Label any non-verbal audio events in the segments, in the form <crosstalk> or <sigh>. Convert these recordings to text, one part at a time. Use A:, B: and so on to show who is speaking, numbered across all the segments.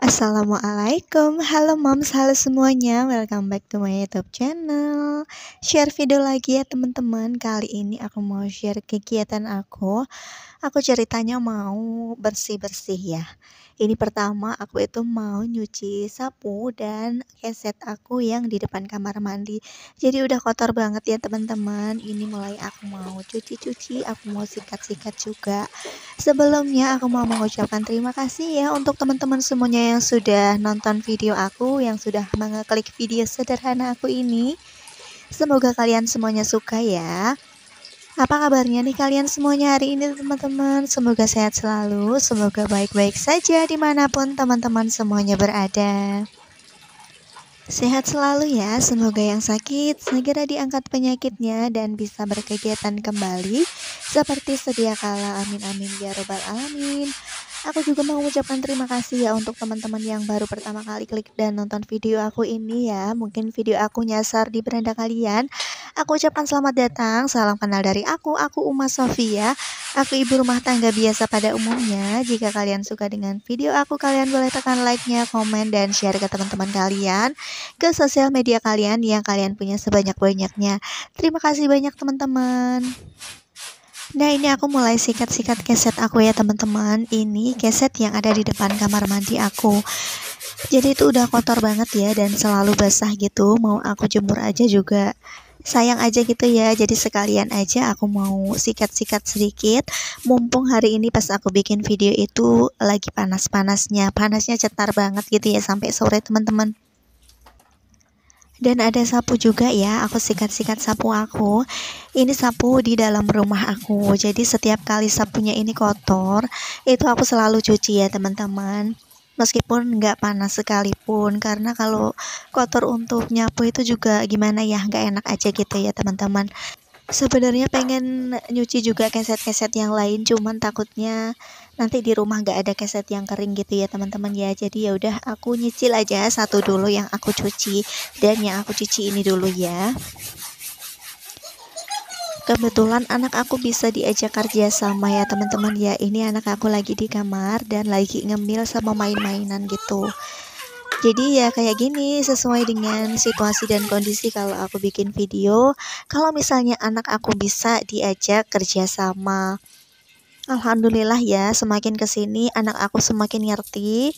A: Assalamualaikum, halo moms, halo semuanya Welcome back to my youtube channel Share video lagi ya teman-teman Kali ini aku mau share kegiatan aku Aku ceritanya mau bersih-bersih ya Ini pertama aku itu mau nyuci sapu dan keset aku yang di depan kamar mandi Jadi udah kotor banget ya teman-teman Ini mulai aku mau cuci-cuci, aku mau sikat-sikat juga Sebelumnya aku mau mengucapkan terima kasih ya Untuk teman-teman semuanya yang sudah nonton video aku, yang sudah mengeklik video sederhana aku ini. Semoga kalian semuanya suka ya. Apa kabarnya nih kalian semuanya hari ini teman-teman? Semoga sehat selalu, semoga baik-baik saja dimanapun teman-teman semuanya berada. Sehat selalu ya, semoga yang sakit segera diangkat penyakitnya dan bisa berkegiatan kembali seperti sedia kala. Amin amin ya robbal alamin. Aku juga mau mengucapkan terima kasih ya untuk teman-teman yang baru pertama kali klik dan nonton video aku ini ya. Mungkin video aku nyasar di beranda kalian. Aku ucapkan selamat datang, salam kenal dari aku, aku Uma Sofia. Aku ibu rumah tangga biasa pada umumnya. Jika kalian suka dengan video aku, kalian boleh tekan like-nya, komen, dan share ke teman-teman kalian. Ke sosial media kalian yang kalian punya sebanyak-banyaknya. Terima kasih banyak teman-teman. Nah ini aku mulai sikat-sikat keset aku ya teman-teman Ini keset yang ada di depan kamar mandi aku Jadi itu udah kotor banget ya dan selalu basah gitu Mau aku jemur aja juga Sayang aja gitu ya Jadi sekalian aja aku mau sikat-sikat sedikit Mumpung hari ini pas aku bikin video itu lagi panas-panasnya Panasnya cetar banget gitu ya sampai sore teman-teman dan ada sapu juga ya aku sikat-sikat sapu aku ini sapu di dalam rumah aku jadi setiap kali sapunya ini kotor itu aku selalu cuci ya teman-teman meskipun nggak panas sekalipun karena kalau kotor untuk nyapu itu juga gimana ya nggak enak aja gitu ya teman-teman sebenarnya pengen nyuci juga keset-keset yang lain cuman takutnya nanti di rumah nggak ada keset yang kering gitu ya teman-teman ya jadi ya udah aku nyicil aja satu dulu yang aku cuci dan yang aku cuci ini dulu ya kebetulan anak aku bisa diajak kerja sama ya teman-teman ya ini anak aku lagi di kamar dan lagi ngemil sama main-mainan gitu jadi ya kayak gini sesuai dengan situasi dan kondisi kalau aku bikin video kalau misalnya anak aku bisa diajak kerja sama Alhamdulillah ya, semakin kesini anak aku semakin ngerti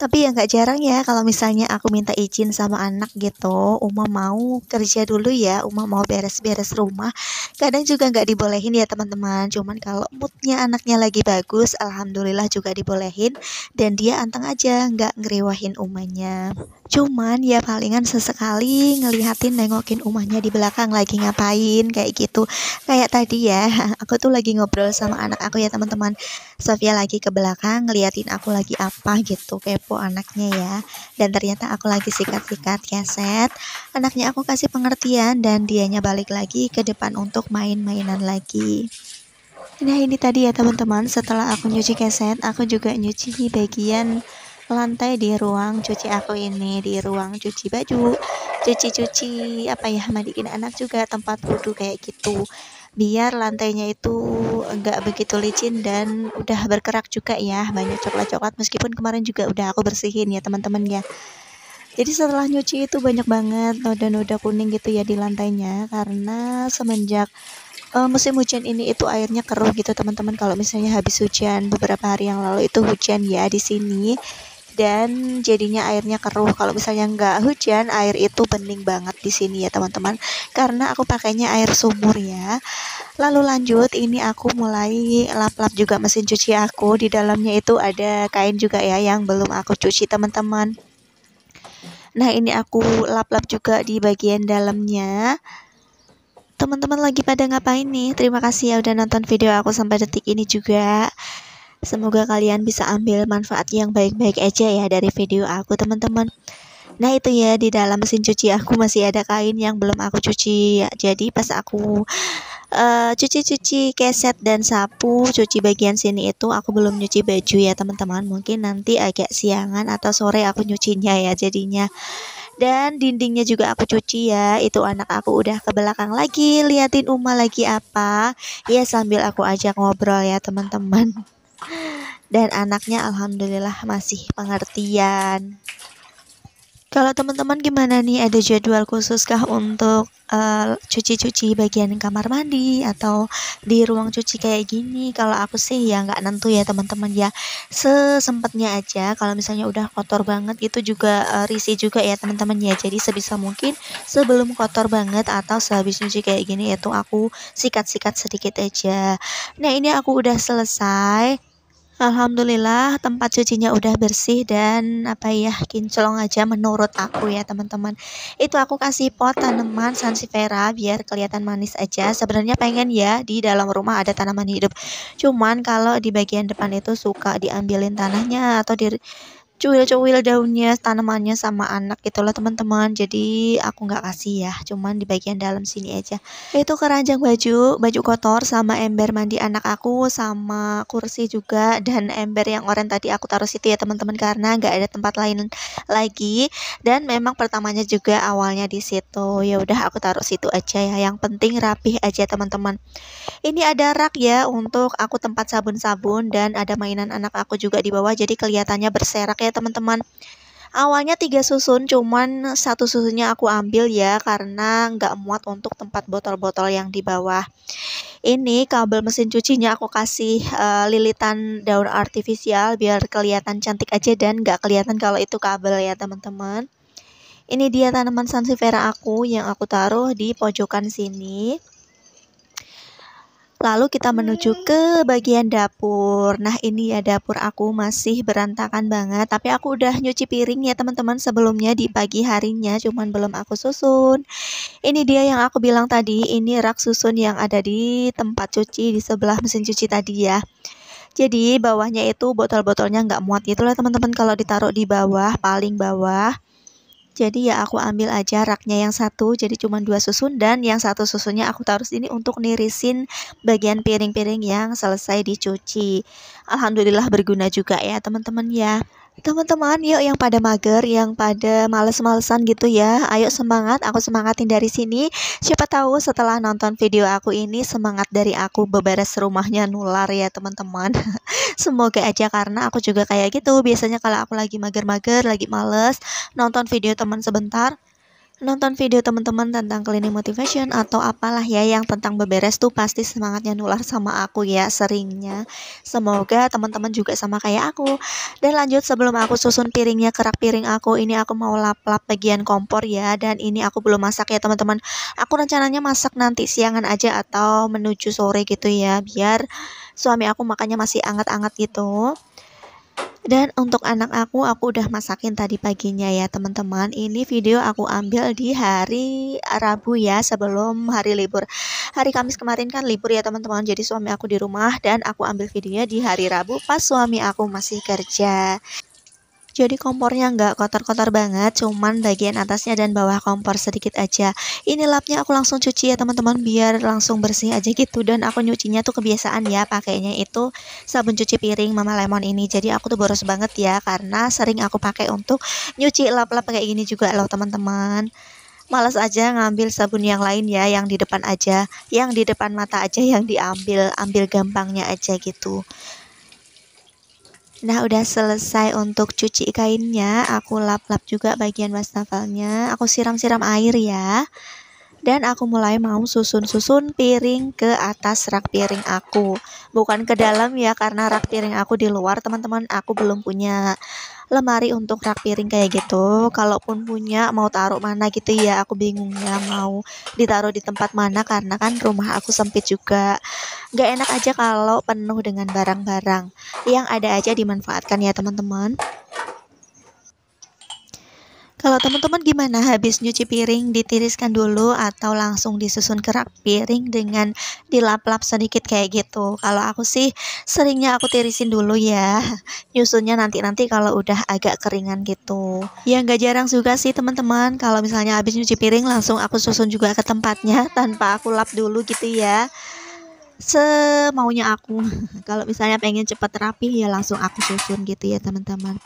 A: tapi ya nggak jarang ya kalau misalnya aku minta izin sama anak gitu, Uma mau kerja dulu ya, Uma mau beres-beres rumah. Kadang juga nggak dibolehin ya teman-teman. Cuman kalau moodnya anaknya lagi bagus, alhamdulillah juga dibolehin dan dia anteng aja nggak ngeriwahin umanya. Cuman ya palingan sesekali ngelihatin nengokin umahnya di belakang lagi ngapain kayak gitu. Kayak tadi ya, <laughs> aku tuh lagi ngobrol sama anak aku ya teman-teman. Sofia lagi ke belakang ngeliatin aku lagi apa gitu kayak aku anaknya ya dan ternyata aku lagi sikat-sikat keset ya, anaknya aku kasih pengertian dan dianya balik lagi ke depan untuk main-mainan lagi Nah ini tadi ya teman-teman setelah aku nyuci keset aku juga nyuci di bagian lantai di ruang cuci aku ini di ruang cuci baju cuci-cuci apa ya mandiin anak juga tempat wudhu kayak gitu biar lantainya itu enggak begitu licin dan udah berkerak juga ya banyak coklat-coklat meskipun kemarin juga udah aku bersihin ya teman-teman ya jadi setelah nyuci itu banyak banget noda-noda kuning gitu ya di lantainya karena semenjak uh, musim hujan ini itu airnya keruh gitu teman-teman kalau misalnya habis hujan beberapa hari yang lalu itu hujan ya di sini dan jadinya airnya keruh. Kalau misalnya nggak hujan, air itu bening banget di sini ya teman-teman. Karena aku pakainya air sumur ya. Lalu lanjut, ini aku mulai lap-lap juga mesin cuci aku. Di dalamnya itu ada kain juga ya yang belum aku cuci teman-teman. Nah ini aku lap-lap juga di bagian dalamnya Teman-teman lagi pada ngapain nih? Terima kasih ya udah nonton video aku sampai detik ini juga Semoga kalian bisa ambil manfaat yang baik-baik aja ya dari video aku teman-teman. Nah itu ya di dalam mesin cuci aku masih ada kain yang belum aku cuci ya. Jadi pas aku eh, cuci-cuci uh, keset dan sapu cuci bagian sini itu aku belum nyuci baju ya teman-teman. Mungkin nanti agak siangan atau sore aku nyucinya ya jadinya. Dan dindingnya juga aku cuci ya Itu anak aku udah ke belakang lagi Liatin Uma lagi apa Ya sambil aku ajak ngobrol ya teman-teman dan anaknya alhamdulillah masih pengertian. Kalau teman-teman gimana nih ada jadwal khusus kah untuk eh, cuci-cuci uh, bagian kamar mandi atau di ruang cuci kayak gini? Kalau aku sih ya nggak nentu ya teman-teman ya sesempatnya aja. Kalau misalnya udah kotor banget itu juga uh, risih juga ya teman-teman ya. Jadi sebisa mungkin sebelum kotor banget atau sehabis cuci kayak gini itu aku sikat-sikat sedikit aja. Nah ini aku udah selesai Alhamdulillah tempat cucinya udah bersih dan apa ya kinclong aja menurut aku ya teman-teman. Itu aku kasih pot tanaman sansevera biar kelihatan manis aja. Sebenarnya pengen ya di dalam rumah ada tanaman hidup. Cuman kalau di bagian depan itu suka diambilin tanahnya atau di cuil-cuil daunnya tanamannya sama anak itulah teman-teman jadi aku nggak kasih ya cuman di bagian dalam sini aja itu keranjang baju baju kotor sama ember mandi anak aku sama kursi juga dan ember yang oranye tadi aku taruh situ ya teman-teman karena nggak ada tempat lain lagi dan memang pertamanya juga awalnya di situ ya udah aku taruh situ aja ya yang penting rapih aja teman-teman ini ada rak ya untuk aku tempat sabun-sabun dan ada mainan anak aku juga di bawah jadi kelihatannya berserak ya ya teman-teman. Awalnya tiga susun, cuman satu susunnya aku ambil ya karena nggak muat untuk tempat botol-botol yang di bawah. Ini kabel mesin cucinya aku kasih uh, lilitan daun artifisial biar kelihatan cantik aja dan nggak kelihatan kalau itu kabel ya teman-teman. Ini dia tanaman sansevieria aku yang aku taruh di pojokan sini. Lalu kita menuju ke bagian dapur. Nah, ini ya dapur aku masih berantakan banget, tapi aku udah nyuci piring ya teman-teman sebelumnya di pagi harinya, cuman belum aku susun. Ini dia yang aku bilang tadi, ini rak susun yang ada di tempat cuci di sebelah mesin cuci tadi ya. Jadi bawahnya itu botol-botolnya nggak muat gitu lah teman-teman kalau ditaruh di bawah, paling bawah. Jadi ya aku ambil aja raknya yang satu, jadi cuma dua susun dan yang satu susunnya aku taruh ini untuk nirisin bagian piring-piring yang selesai dicuci. Alhamdulillah berguna juga ya teman-teman ya. Teman-teman, yuk yang pada mager, yang pada males-malesan gitu ya, ayo semangat, aku semangatin dari sini. Siapa tahu setelah nonton video aku ini, semangat dari aku beberes rumahnya nular ya teman-teman. <laughs> Semoga aja karena aku juga kayak gitu, biasanya kalau aku lagi mager-mager, lagi males, nonton video teman sebentar, nonton video teman-teman tentang cleaning motivation atau apalah ya yang tentang beberes tuh pasti semangatnya nular sama aku ya seringnya. Semoga teman-teman juga sama kayak aku. Dan lanjut sebelum aku susun piringnya kerak piring aku ini aku mau lap-lap bagian kompor ya dan ini aku belum masak ya teman-teman. Aku rencananya masak nanti siangan aja atau menuju sore gitu ya biar suami aku makannya masih anget-anget gitu. Dan untuk anak aku, aku udah masakin tadi paginya ya teman-teman. Ini video aku ambil di hari Rabu ya sebelum hari libur. Hari Kamis kemarin kan libur ya teman-teman. Jadi suami aku di rumah dan aku ambil videonya di hari Rabu pas suami aku masih kerja. Jadi kompornya nggak kotor-kotor banget, cuman bagian atasnya dan bawah kompor sedikit aja. Ini lapnya aku langsung cuci ya teman-teman, biar langsung bersih aja gitu. Dan aku nyucinya tuh kebiasaan ya, pakainya itu sabun cuci piring Mama Lemon ini. Jadi aku tuh boros banget ya, karena sering aku pakai untuk nyuci lap-lap kayak gini juga loh teman-teman malas aja ngambil sabun yang lain ya yang di depan aja yang di depan mata aja yang diambil ambil gampangnya aja gitu Nah, udah selesai untuk cuci kainnya. Aku lap-lap juga bagian wastafelnya. Aku siram-siram air ya. Dan aku mulai mau susun-susun piring ke atas rak piring aku. Bukan ke dalam ya, karena rak piring aku di luar, teman-teman. Aku belum punya lemari untuk rak piring kayak gitu kalaupun punya mau taruh mana gitu ya aku bingung ya mau ditaruh di tempat mana karena kan rumah aku sempit juga nggak enak aja kalau penuh dengan barang-barang yang ada aja dimanfaatkan ya teman-teman kalau teman-teman gimana habis nyuci piring ditiriskan dulu atau langsung disusun kerak piring dengan dilap-lap sedikit kayak gitu. Kalau aku sih seringnya aku tirisin dulu ya. <laughs> Nyusunnya nanti-nanti kalau udah agak keringan gitu. Ya nggak jarang juga sih teman-teman kalau misalnya habis nyuci piring langsung aku susun juga ke tempatnya <laughs> tanpa aku lap dulu gitu ya semaunya aku <laughs> kalau misalnya pengen cepat rapi ya langsung aku susun gitu ya teman-teman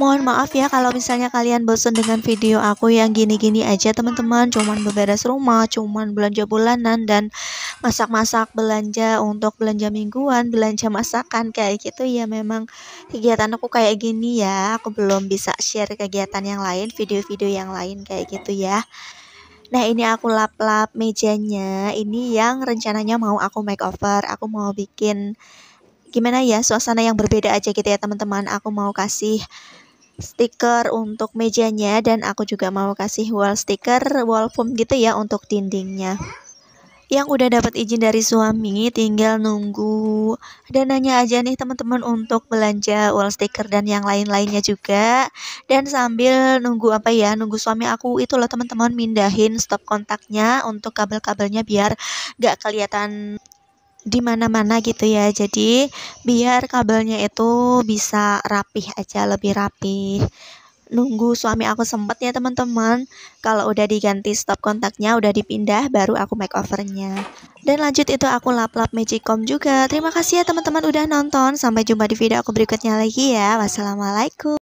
A: Mohon maaf ya kalau misalnya kalian bosan dengan video aku yang gini-gini aja teman-teman Cuman beberes rumah, cuman belanja bulanan dan masak-masak belanja untuk belanja mingguan, belanja masakan kayak gitu ya memang kegiatan aku kayak gini ya Aku belum bisa share kegiatan yang lain, video-video yang lain kayak gitu ya Nah ini aku lap-lap mejanya Ini yang rencananya mau aku makeover Aku mau bikin gimana ya suasana yang berbeda aja gitu ya teman-teman Aku mau kasih stiker untuk mejanya dan aku juga mau kasih wall stiker, wall foam gitu ya untuk dindingnya. Yang udah dapat izin dari suami tinggal nunggu dananya aja nih teman-teman untuk belanja wall sticker dan yang lain-lainnya juga. Dan sambil nunggu apa ya, nunggu suami aku itu loh teman-teman mindahin stop kontaknya untuk kabel-kabelnya biar gak kelihatan di mana-mana gitu ya. Jadi biar kabelnya itu bisa rapih aja, lebih rapih. Nunggu suami aku sempet ya teman-teman. Kalau udah diganti stop kontaknya, udah dipindah, baru aku makeovernya. Dan lanjut itu aku lap-lap magicom juga. Terima kasih ya teman-teman udah nonton. Sampai jumpa di video aku berikutnya lagi ya. Wassalamualaikum.